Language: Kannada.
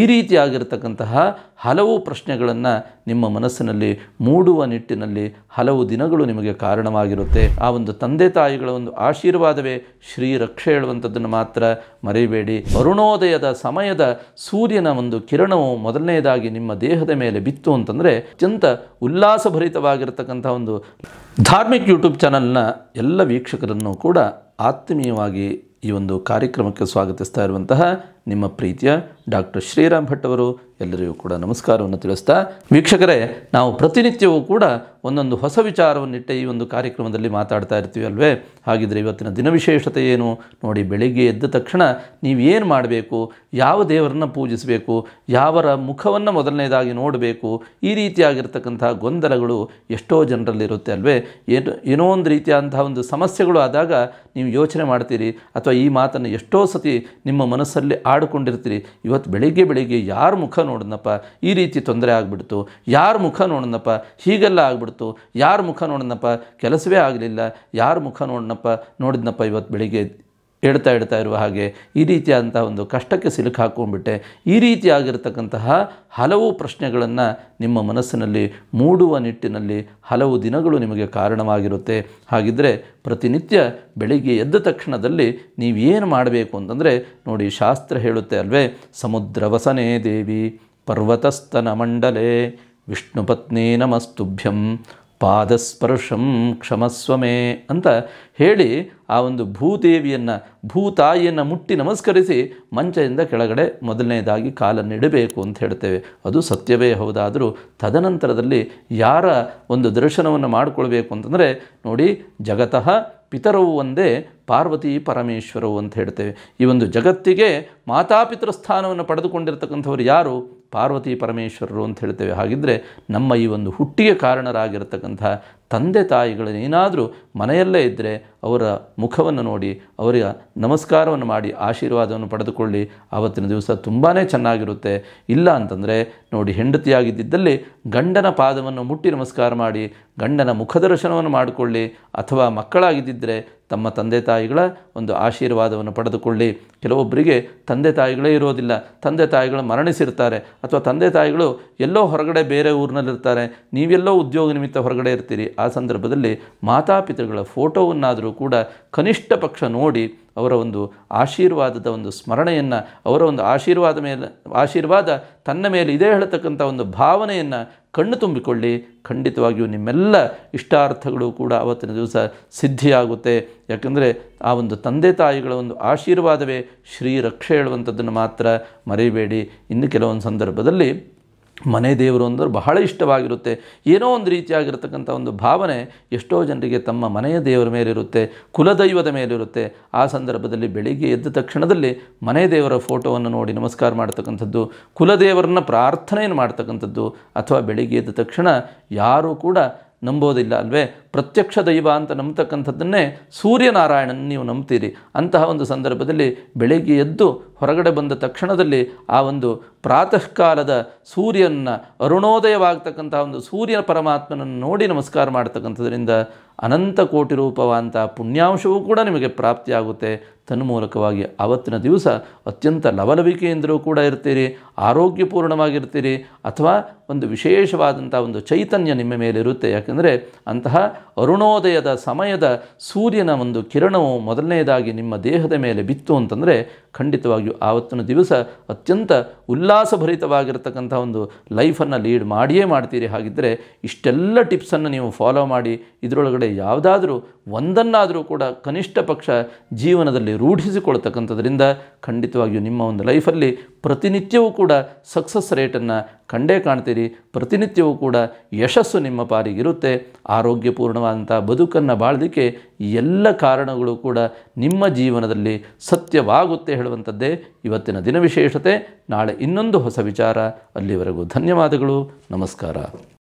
ಈ ರೀತಿಯಾಗಿರ್ತಕ್ಕಂತಹ ಹಲವು ಪ್ರಶ್ನೆಗಳನ್ನು ನಿಮ್ಮ ಮನಸ್ಸಿನಲ್ಲಿ ಮೂಡುವ ನಿಟ್ಟಿನಲ್ಲಿ ಹಲವು ದಿನಗಳು ನಿಮಗೆ ಕಾರಣವಾಗಿರುತ್ತೆ ಆ ಒಂದು ತಂದೆ ತಾಯಿಗಳ ಒಂದು ಆಶೀರ್ವಾದವೇ ಶ್ರೀ ಹೇಳುವಂಥದ್ದನ್ನು ಮಾತ್ರ ಮರೆಯಬೇಡಿ ವರುಣೋದಯದ ಸಮಯದ ಸೂರ್ಯನ ಒಂದು ಕಿರಣವು ಮೊದಲನೆಯದಾಗಿ ನಿಮ್ಮ ದೇಹದ ಮೇಲೆ ಬಿತ್ತು ಅಂತಂದರೆ ಅತ್ಯಂತ ಉಲ್ಲಾಸಭರಿತವಾಗಿರ್ತಕ್ಕಂಥ ಒಂದು ಧಾರ್ಮಿಕ ಯೂಟ್ಯೂಬ್ ಚಾನಲ್ನ ಎಲ್ಲ ವೀಕ್ಷಕರನ್ನು ಕೂಡ ಆತ್ಮೀಯವಾಗಿ ಈ ಒಂದು ಕಾರ್ಯಕ್ರಮಕ್ಕೆ ಸ್ವಾಗತಿಸ್ತಾ ಇರುವಂತಹ ನಿಮ್ಮ ಪ್ರೀತಿಯ ಡಾಕ್ಟರ್ ಶ್ರೀರಾಮ್ ಭಟ್ ಅವರು ಎಲ್ಲರಿಗೂ ಕೂಡ ನಮಸ್ಕಾರವನ್ನು ತಿಳಿಸ್ತಾ ವೀಕ್ಷಕರೇ ನಾವು ಪ್ರತಿನಿತ್ಯವೂ ಕೂಡ ಒಂದೊಂದು ಹೊಸ ವಿಚಾರವನ್ನಿಟ್ಟೆ ಈ ಒಂದು ಕಾರ್ಯಕ್ರಮದಲ್ಲಿ ಮಾತಾಡ್ತಾ ಇರ್ತೀವಿ ಅಲ್ವೇ ಹಾಗಿದ್ರೆ ಇವತ್ತಿನ ದಿನವಿಶೇಷತೆ ಏನು ನೋಡಿ ಬೆಳಿಗ್ಗೆ ಎದ್ದ ತಕ್ಷಣ ನೀವೇನು ಮಾಡಬೇಕು ಯಾವ ದೇವರನ್ನು ಪೂಜಿಸಬೇಕು ಯಾವರ ಮುಖವನ್ನು ಮೊದಲನೇದಾಗಿ ನೋಡಬೇಕು ಈ ರೀತಿಯಾಗಿರ್ತಕ್ಕಂಥ ಗೊಂದಲಗಳು ಎಷ್ಟೋ ಜನರಲ್ಲಿರುತ್ತೆ ಅಲ್ವೇ ಏನು ಏನೋ ಒಂದು ರೀತಿಯಾದಂಥ ಒಂದು ಸಮಸ್ಯೆಗಳು ಆದಾಗ ನೀವು ಯೋಚನೆ ಮಾಡ್ತೀರಿ ಅಥವಾ ಈ ಮಾತನ್ನು ಎಷ್ಟೋ ಸತಿ ನಿಮ್ಮ ಮನಸ್ಸಲ್ಲಿ ಆ ಕಾಡಿಕೊಂಡಿರ್ತೀರಿ ಇವತ್ತು ಬೆಳಿಗ್ಗೆ ಬೆಳಿಗ್ಗೆ ಯಾರ ಮುಖ ನೋಡಿದ್ನಪ್ಪ ಈ ರೀತಿ ತೊಂದರೆ ಆಗಿಬಿಡ್ತು ಯಾರ ಮುಖ ನೋಡಿದ್ನಪ್ಪ ಹೀಗೆಲ್ಲ ಆಗಿಬಿಡ್ತು ಯಾರ ಮುಖ ನೋಡಿದ್ನಪ್ಪ ಕೆಲಸವೇ ಆಗಲಿಲ್ಲ ಯಾರ ಮುಖ ನೋಡಿದ್ನಪ್ಪ ನೋಡಿದ್ನಪ್ಪ ಇವತ್ತು ಬೆಳಿಗ್ಗೆ ಹೇಳ್ತಾ ಇಡ್ತಾ ಇರುವ ಹಾಗೆ ಈ ರೀತಿಯಾದಂಥ ಒಂದು ಕಷ್ಟಕ್ಕೆ ಸಿಲುಕಾಕೊಂಡ್ಬಿಟ್ಟೆ ಈ ರೀತಿಯಾಗಿರ್ತಕ್ಕಂತಹ ಹಲವು ಪ್ರಶ್ನೆಗಳನ್ನು ನಿಮ್ಮ ಮನಸ್ಸಿನಲ್ಲಿ ಮೂಡುವ ನಿಟ್ಟಿನಲ್ಲಿ ಹಲವು ದಿನಗಳು ನಿಮಗೆ ಕಾರಣವಾಗಿರುತ್ತೆ ಹಾಗಿದ್ದರೆ ಪ್ರತಿನಿತ್ಯ ಬೆಳಿಗ್ಗೆ ಎದ್ದ ತಕ್ಷಣದಲ್ಲಿ ನೀವೇನು ಮಾಡಬೇಕು ಅಂತಂದರೆ ನೋಡಿ ಶಾಸ್ತ್ರ ಹೇಳುತ್ತೆ ಅಲ್ವೇ ಸಮುದ್ರವಸನೇ ದೇವಿ ಪರ್ವತಸ್ತನ ಮಂಡಲೆ ವಿಷ್ಣುಪತ್ನಿ ನಮಸ್ತುಭ್ಯಂ ಪಾದಸ್ಪರ್ಶಂ ಕ್ಷಮಸ್ವಮೇ ಅಂತ ಹೇಳಿ ಆ ಒಂದು ಭೂದೇವಿಯನ್ನು ಭೂತಾಯಿಯನ್ನು ಮುಟ್ಟಿ ನಮಸ್ಕರಿಸಿ ಮಂಚದಿಂದ ಕೆಳಗಡೆ ಮೊದಲನೇದಾಗಿ ನೆಡಬೇಕು ಅಂತ ಹೇಳ್ತೇವೆ ಅದು ಸತ್ಯವೇ ಹೌದಾದರೂ ತದನಂತರದಲ್ಲಿ ಯಾರ ಒಂದು ದರ್ಶನವನ್ನು ಮಾಡಿಕೊಳ್ಬೇಕು ಅಂತಂದರೆ ನೋಡಿ ಜಗತಃ ಪಿತರವು ಒಂದೇ ಪಾರ್ವತಿ ಪರಮೇಶ್ವರವು ಅಂತ ಹೇಳ್ತೇವೆ ಈ ಒಂದು ಜಗತ್ತಿಗೆ ಮಾತಾಪಿತೃ ಸ್ಥಾನವನ್ನು ಪಡೆದುಕೊಂಡಿರ್ತಕ್ಕಂಥವ್ರು ಯಾರು ಪಾರ್ವತಿ ಪರಮೇಶ್ವರರು ಅಂತ ಹೇಳ್ತೇವೆ ಹಾಗಿದ್ದರೆ ನಮ್ಮ ಈ ಒಂದು ಹುಟ್ಟಿಗೆ ಕಾರಣರಾಗಿರ್ತಕ್ಕಂಥ ತಂದೆ ತಾಯಿಗಳೇನಾದರೂ ಮನೆಯಲ್ಲೇ ಇದ್ದರೆ ಅವರ ಮುಖವನ್ನು ನೋಡಿ ಅವರಿಗೆ ನಮಸ್ಕಾರವನ್ನು ಮಾಡಿ ಆಶೀರ್ವಾದವನ್ನು ಪಡೆದುಕೊಳ್ಳಿ ಆವತ್ತಿನ ದಿವಸ ತುಂಬಾ ಚೆನ್ನಾಗಿರುತ್ತೆ ಇಲ್ಲ ಅಂತಂದರೆ ನೋಡಿ ಹೆಂಡತಿಯಾಗಿದ್ದಲ್ಲಿ ಗಂಡನ ಪಾದವನ್ನು ಮುಟ್ಟಿ ನಮಸ್ಕಾರ ಮಾಡಿ ಗಂಡನ ಮುಖದರ್ಶನವನ್ನು ಮಾಡಿಕೊಳ್ಳಿ ಅಥವಾ ಮಕ್ಕಳಾಗಿದ್ದರೆ ತಮ್ಮ ತಂದೆ ತಾಯಿಗಳ ಒಂದು ಆಶೀರ್ವಾದವನ್ನು ಪಡೆದುಕೊಳ್ಳಿ ಕೆಲವೊಬ್ಬರಿಗೆ ತಂದೆ ತಾಯಿಗಳೇ ಇರೋದಿಲ್ಲ ತಂದೆ ತಾಯಿಗಳು ಮರಣಿಸಿರ್ತಾರೆ ಅಥವಾ ತಂದೆ ತಾಯಿಗಳು ಎಲ್ಲೋ ಹೊರಗಡೆ ಬೇರೆ ಊರಿನಲ್ಲಿರ್ತಾರೆ ನೀವೆಲ್ಲೋ ಉದ್ಯೋಗ ನಿಮಿತ್ತ ಹೊರಗಡೆ ಇರ್ತೀರಿ ಆ ಸಂದರ್ಭದಲ್ಲಿ ಮಾತಾಪಿತೃಗಳ ಫೋಟೋವನ್ನಾದರೂ ಕೂಡ ಕನಿಷ್ಠ ಪಕ್ಷ ನೋಡಿ ಅವರ ಒಂದು ಆಶೀರ್ವಾದದ ಒಂದು ಸ್ಮರಣೆಯನ್ನು ಅವರ ಒಂದು ಆಶೀರ್ವಾದ ಮೇಲೆ ಆಶೀರ್ವಾದ ತನ್ನ ಮೇಲೆ ಇದೇ ಹೇಳ್ತಕ್ಕಂಥ ಒಂದು ಭಾವನೆಯನ್ನು ಕಣ್ಣು ತುಂಬಿಕೊಳ್ಳಿ ಖಂಡಿತವಾಗಿಯೂ ನಿಮ್ಮೆಲ್ಲ ಇಷ್ಟಾರ್ಥಗಳು ಕೂಡ ಆವತ್ತಿನ ದಿವಸ ಸಿದ್ಧಿಯಾಗುತ್ತೆ ಯಾಕಂದರೆ ಆ ಒಂದು ತಂದೆ ತಾಯಿಗಳ ಒಂದು ಆಶೀರ್ವಾದವೇ ಶ್ರೀರಕ್ಷೆ ಹೇಳುವಂಥದ್ದನ್ನು ಮಾತ್ರ ಮರೆಯಬೇಡಿ ಇನ್ನು ಕೆಲವೊಂದು ಸಂದರ್ಭದಲ್ಲಿ ಮನೆ ದೇವರು ಅಂದರೆ ಬಹಳ ಇಷ್ಟವಾಗಿರುತ್ತೆ ಏನೋ ಒಂದು ರೀತಿಯಾಗಿರ್ತಕ್ಕಂಥ ಒಂದು ಭಾವನೆ ಎಷ್ಟೋ ಜನರಿಗೆ ತಮ್ಮ ಮನೆಯ ದೇವರ ಮೇಲಿರುತ್ತೆ ಕುಲದೈವದ ಮೇಲಿರುತ್ತೆ ಆ ಸಂದರ್ಭದಲ್ಲಿ ಬೆಳಿಗ್ಗೆ ಎದ್ದ ತಕ್ಷಣದಲ್ಲಿ ಮನೆ ದೇವರ ಫೋಟೋವನ್ನು ನೋಡಿ ನಮಸ್ಕಾರ ಮಾಡ್ತಕ್ಕಂಥದ್ದು ಕುಲದೇವರನ್ನ ಪ್ರಾರ್ಥನೆಯನ್ನು ಮಾಡ್ತಕ್ಕಂಥದ್ದು ಅಥವಾ ಬೆಳಿಗ್ಗೆ ಎದ್ದ ತಕ್ಷಣ ಯಾರೂ ಕೂಡ ನಂಬೋದಿಲ್ಲ ಅಲ್ವೇ ಪ್ರತ್ಯಕ್ಷ ದೈವ ಅಂತ ನಂಬತಕ್ಕಂಥದ್ದನ್ನೇ ಸೂರ್ಯನಾರಾಯಣನ ನೀವು ನಂಬ್ತೀರಿ ಅಂತಹ ಒಂದು ಸಂದರ್ಭದಲ್ಲಿ ಬೆಳಿಗ್ಗೆ ಎದ್ದು ಹೊರಗಡೆ ಬಂದ ತಕ್ಷಣದಲ್ಲಿ ಆ ಒಂದು ಪ್ರಾತಃ ಕಾಲದ ಸೂರ್ಯನ ಅರುಣೋದಯವಾಗ್ತಕ್ಕಂಥ ಒಂದು ಸೂರ್ಯ ಪರಮಾತ್ಮನನ್ನು ನೋಡಿ ನಮಸ್ಕಾರ ಮಾಡ್ತಕ್ಕಂಥದ್ರಿಂದ ಅನಂತ ಕೋಟಿ ರೂಪವಾದಂಥ ಪುಣ್ಯಾಂಶವೂ ಕೂಡ ನಿಮಗೆ ಪ್ರಾಪ್ತಿಯಾಗುತ್ತೆ ತನ್ಮೂಲಕವಾಗಿ ಆವತ್ತಿನ ದಿವಸ ಅತ್ಯಂತ ಲವಲವಿಕೆಯಿಂದಲೂ ಕೂಡ ಇರ್ತೀರಿ ಆರೋಗ್ಯಪೂರ್ಣವಾಗಿರ್ತೀರಿ ಅಥವಾ ಒಂದು ವಿಶೇಷವಾದಂಥ ಒಂದು ಚೈತನ್ಯ ನಿಮ್ಮ ಮೇಲೆ ಇರುತ್ತೆ ಯಾಕೆಂದರೆ ಅಂತಹ ಅರುಣೋದಯದ ಸಮಯದ ಸೂರ್ಯನ ಒಂದು ಕಿರಣವು ಮೊದಲನೆಯದಾಗಿ ನಿಮ್ಮ ದೇಹದ ಮೇಲೆ ಬಿತ್ತು ಅಂತಂದರೆ ಖಂಡಿತವಾಗಿಯೂ ಆವತ್ತಿನ ದಿವಸ ಅತ್ಯಂತ ಉಲ್ಲಾಸಭರಿತವಾಗಿರ್ತಕ್ಕಂಥ ಒಂದು ಲೈಫನ್ನು ಲೀಡ್ ಮಾಡಿಯೇ ಮಾಡ್ತೀರಿ ಹಾಗಿದ್ದರೆ ಇಷ್ಟೆಲ್ಲ ಟಿಪ್ಸನ್ನು ನೀವು ಫಾಲೋ ಮಾಡಿ ಇದರೊಳಗಡೆ ಯಾವುದಾದ್ರೂ ಒಂದನ್ನಾದರೂ ಕೂಡ ಕನಿಷ್ಠ ಪಕ್ಷ ಜೀವನದಲ್ಲಿ ರೂಢಿಸಿಕೊಳ್ತಕ್ಕಂಥದ್ರಿಂದ ಖಂಡಿತವಾಗಿಯೂ ನಿಮ್ಮ ಒಂದು ಲೈಫಲ್ಲಿ ಪ್ರತಿನಿತ್ಯವೂ ಕೂಡ ಸಕ್ಸಸ್ ರೇಟನ್ನು ಕಂಡೇ ಕಾಣ್ತೀರಿ ಪ್ರತಿನಿತ್ಯವೂ ಕೂಡ ಯಶಸ್ಸು ನಿಮ್ಮ ಪಾರಿಗಿರುತ್ತೆ ಆರೋಗ್ಯಪೂರ್ಣವಾದಂಥ ಬದುಕನ್ನು ಬಾಳಲಿಕ್ಕೆ ಎಲ್ಲ ಕಾರಣಗಳು ಕೂಡ ನಿಮ್ಮ ಜೀವನದಲ್ಲಿ ಸತ್ಯವಾಗುತ್ತೆ ಹೇಳುವಂಥದ್ದೇ ಇವತ್ತಿನ ದಿನ ವಿಶೇಷತೆ ನಾಳೆ ಇನ್ನೊಂದು ಹೊಸ ವಿಚಾರ ಅಲ್ಲಿವರೆಗೂ ಧನ್ಯವಾದಗಳು ನಮಸ್ಕಾರ